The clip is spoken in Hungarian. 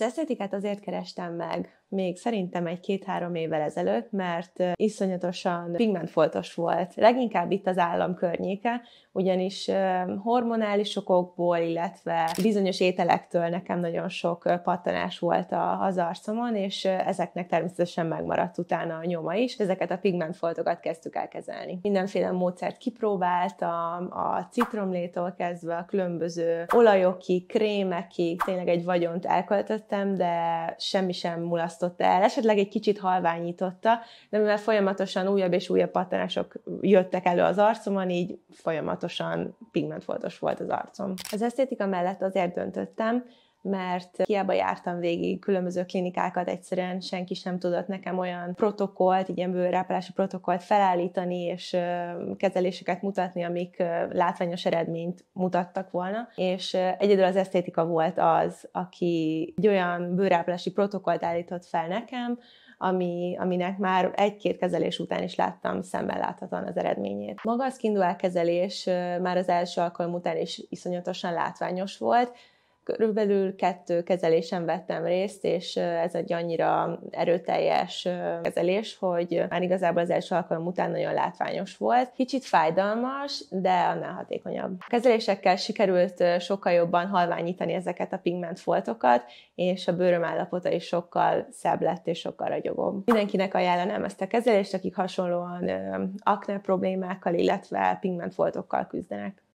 Az esztétikát azért kerestem meg még szerintem egy két-három évvel ezelőtt, mert iszonyatosan pigmentfoltos volt. Leginkább itt az állam környéke, ugyanis hormonális okokból, illetve bizonyos ételektől nekem nagyon sok pattanás volt az arcomon, és ezeknek természetesen megmaradt utána a nyoma is. Ezeket a pigmentfoltokat kezdtük el kezelni. Mindenféle módszert kipróbáltam, a citromlétól kezdve a különböző olajokig, krémekig, tényleg egy vagyont elköltöttem, vettem, de semmi sem mulasztotta el. Esetleg egy kicsit halványította, de mivel folyamatosan újabb és újabb pattanások jöttek elő az arcomon, így folyamatosan pigmentfoltos volt az arcom. Az esztétika mellett azért döntöttem, mert hiába jártam végig különböző klinikákat, egyszerűen senki sem tudott nekem olyan protokollt, ilyen bőrápolási protokollt felállítani, és kezeléseket mutatni, amik látványos eredményt mutattak volna, és egyedül az esztétika volt az, aki egy olyan bőrápolási protokollt állított fel nekem, ami, aminek már egy-két kezelés után is láttam szemmel láthatóan az eredményét. Maga a kezelés már az első alkalom után is iszonyatosan látványos volt, körülbelül kettő kezelésen vettem részt, és ez egy annyira erőteljes kezelés, hogy már igazából az első alkalom után nagyon látványos volt. Kicsit fájdalmas, de annál hatékonyabb. A kezelésekkel sikerült sokkal jobban halványítani ezeket a pigmentfoltokat, és a bőröm állapota is sokkal szebb lett, és sokkal ragyogóbb. Mindenkinek ajánlanám ezt a kezelést, akik hasonlóan akne problémákkal, illetve pigmentfoltokkal küzdenek.